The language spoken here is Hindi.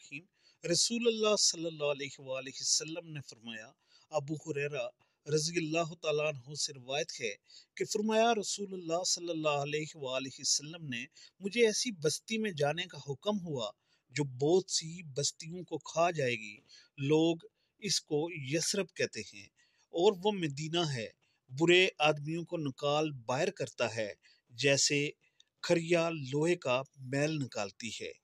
रहीम रसूल सल्लाम ने फरमाया अबू हुररा रजी अल्लाह तु से रवायत है कि फरमाया रसूल सल्लाम ने मुझे ऐसी बस्ती में जाने का हुक्म हुआ जो बहुत सी बस्तियों को खा जाएगी लोग इसको यसरब कहते हैं और वो मदीना है बुरे आदमियों को निकाल बाहर करता है जैसे खरिया लोहे का मैल निकालती है